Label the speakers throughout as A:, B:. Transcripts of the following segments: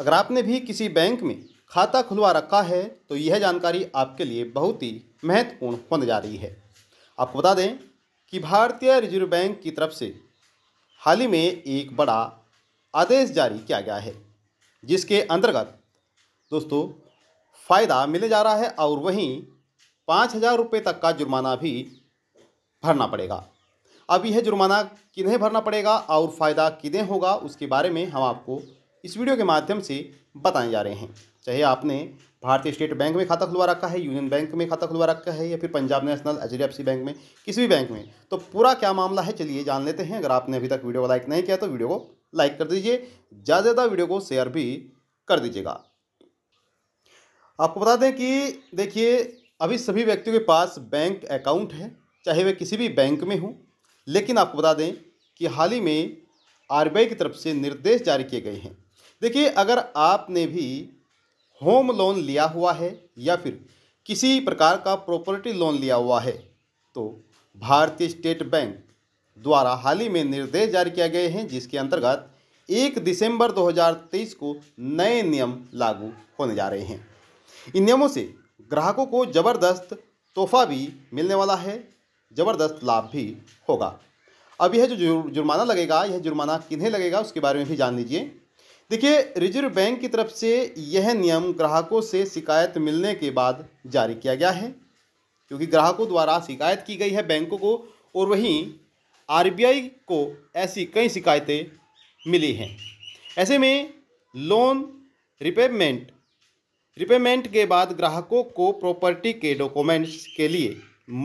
A: अगर आपने भी किसी बैंक में खाता खुलवा रखा है तो यह जानकारी आपके लिए बहुत ही महत्वपूर्ण होने जा रही है आपको बता दें कि भारतीय रिजर्व बैंक की तरफ से हाल ही में एक बड़ा आदेश जारी किया गया है जिसके अंतर्गत दोस्तों फ़ायदा मिलने जा रहा है और वहीं पाँच हज़ार रुपये तक का जुर्माना भी भरना पड़ेगा अब यह जुर्माना किन्हें भरना पड़ेगा और फ़ायदा किन्हें होगा उसके बारे में हम आपको इस वीडियो के माध्यम से बताए जा रहे हैं चाहे आपने भारतीय स्टेट बैंक में खाता खुलवा रखा है यूनियन बैंक में खाता खुलवा रखा है या फिर पंजाब नेशनल एच बैंक में किसी भी बैंक में तो पूरा क्या मामला है चलिए जान लेते हैं अगर आपने अभी तक वीडियो को लाइक नहीं किया तो वीडियो को लाइक कर दीजिए ज़्यादा ज़्यादा वीडियो को शेयर भी कर दीजिएगा आपको बता दें कि देखिए अभी सभी व्यक्तियों के पास बैंक अकाउंट है चाहे वे किसी भी बैंक में हों लेकिन आपको बता दें कि हाल ही में आर की तरफ से निर्देश जारी किए गए हैं देखिए अगर आपने भी होम लोन लिया हुआ है या फिर किसी प्रकार का प्रॉपर्टी लोन लिया हुआ है तो भारतीय स्टेट बैंक द्वारा हाल ही में निर्देश जारी किया गए हैं जिसके अंतर्गत एक दिसंबर 2023 को नए नियम लागू होने जा रहे हैं इन नियमों से ग्राहकों को ज़बरदस्त तोहफा भी मिलने वाला है ज़बरदस्त लाभ भी होगा अब यह जो जुर्माना लगेगा यह जुर्माना किन्हें लगेगा उसके बारे में भी जान लीजिए देखिए रिजर्व बैंक की तरफ से यह नियम ग्राहकों से शिकायत मिलने के बाद जारी किया गया है क्योंकि ग्राहकों द्वारा शिकायत की गई है बैंकों को और वहीं आरबीआई को ऐसी कई शिकायतें मिली हैं ऐसे में लोन रिपेमेंट रिपेमेंट के बाद ग्राहकों को प्रॉपर्टी के डॉक्यूमेंट्स के लिए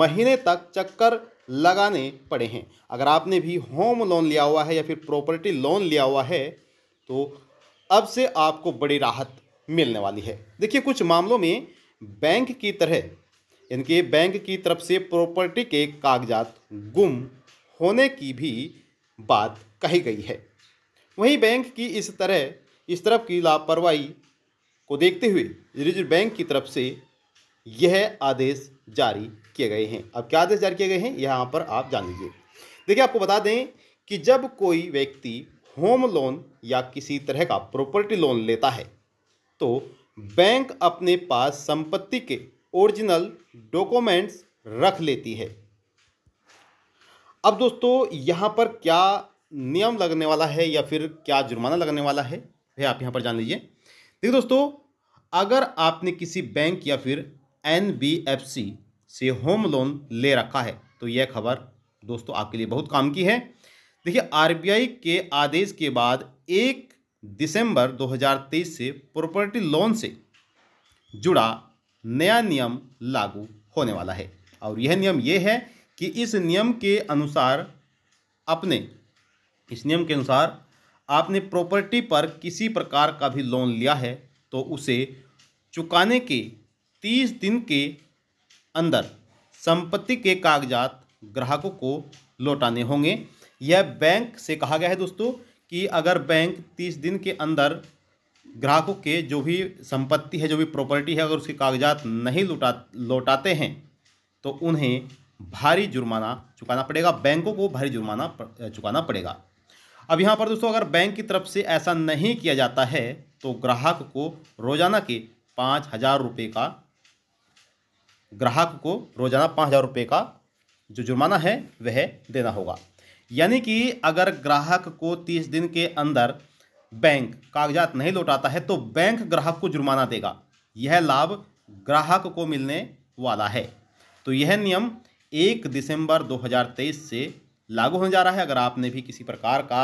A: महीने तक चक्कर लगाने पड़े हैं अगर आपने भी होम लोन लिया हुआ है या फिर प्रॉपर्टी लोन लिया हुआ है तो अब से आपको बड़ी राहत मिलने वाली है देखिए कुछ मामलों में बैंक की तरह इनके बैंक की तरफ से प्रॉपर्टी के कागजात गुम होने की भी बात कही गई है वहीं बैंक की इस तरह इस तरफ की लापरवाही को देखते हुए रिजर्व बैंक की तरफ से यह आदेश जारी किए गए हैं अब क्या आदेश जारी किए गए हैं यहाँ पर आप जान लीजिए देखिए आपको बता दें कि जब कोई व्यक्ति होम लोन या किसी तरह का प्रॉपर्टी लोन लेता है तो बैंक अपने पास संपत्ति के ओरिजिनल डॉक्यूमेंट्स रख लेती है अब दोस्तों यहाँ पर क्या नियम लगने वाला है या फिर क्या जुर्माना लगने वाला है वह आप यहाँ पर जान लीजिए देखिए दोस्तों अगर आपने किसी बैंक या फिर एन से होम लोन ले रखा है तो यह खबर दोस्तों आपके लिए बहुत काम की है देखिए आरबीआई के आदेश के बाद एक दिसंबर 2023 से प्रॉपर्टी लोन से जुड़ा नया नियम लागू होने वाला है और यह नियम यह है कि इस नियम के अनुसार अपने इस नियम के अनुसार आपने प्रॉपर्टी पर किसी प्रकार का भी लोन लिया है तो उसे चुकाने के तीस दिन के अंदर संपत्ति के कागजात ग्राहकों को लौटाने होंगे यह बैंक से कहा गया है दोस्तों कि अगर बैंक तीस दिन के अंदर ग्राहकों के जो भी संपत्ति है जो भी प्रॉपर्टी है अगर उसके कागजात नहीं लौटा लौटाते हैं तो उन्हें भारी जुर्माना चुकाना पड़ेगा बैंकों को भारी जुर्माना चुकाना पड़ेगा अब यहाँ पर दोस्तों अगर बैंक की तरफ से ऐसा नहीं किया जाता है तो ग्राहक को रोजाना के पाँच हज़ार रुपये का ग्राहक को रोजाना पाँच हज़ार रुपये का जो जुर्माना है वह देना होगा यानी कि अगर ग्राहक को तीस दिन के अंदर बैंक कागजात नहीं लौटाता है तो बैंक ग्राहक को जुर्माना देगा यह लाभ ग्राहक को मिलने वाला है तो यह नियम एक दिसंबर 2023 से लागू होने जा रहा है अगर आपने भी किसी प्रकार का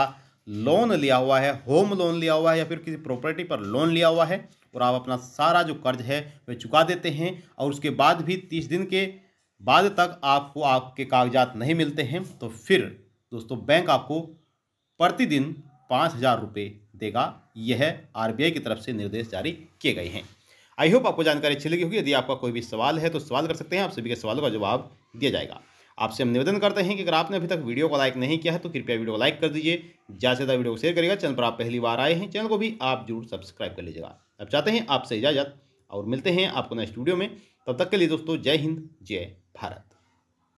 A: लोन लिया हुआ है होम लोन लिया हुआ है या फिर किसी प्रॉपर्टी पर लोन लिया हुआ है और आप अपना सारा जो कर्ज है वह चुका देते हैं और उसके बाद भी तीस दिन के बाद तक आपको आपके कागजात नहीं मिलते हैं तो फिर दोस्तों बैंक आपको प्रतिदिन पाँच हज़ार रुपये देगा यह आरबीआई की तरफ से निर्देश जारी किए गए हैं आई होप आपको जानकारी अच्छी लगी होगी यदि आपका कोई भी सवाल है तो सवाल कर सकते हैं आप सभी के सवालों का जवाब दिया जाएगा आपसे हम निवेदन करते हैं कि अगर आपने अभी तक वीडियो को लाइक नहीं किया है तो कृपया वीडियो को लाइक कर दीजिए ज़्यादा से ज़्यादा वीडियो को शेयर करिएगा चैनल पर आप पहली बार आए हैं चैनल को भी आप जरूर सब्सक्राइब कर लीजिएगा अब चाहते हैं आपसे इजाज़त और मिलते हैं आपको नेक्स्ट वीडियो में तब तक के लिए दोस्तों जय हिंद जय भारत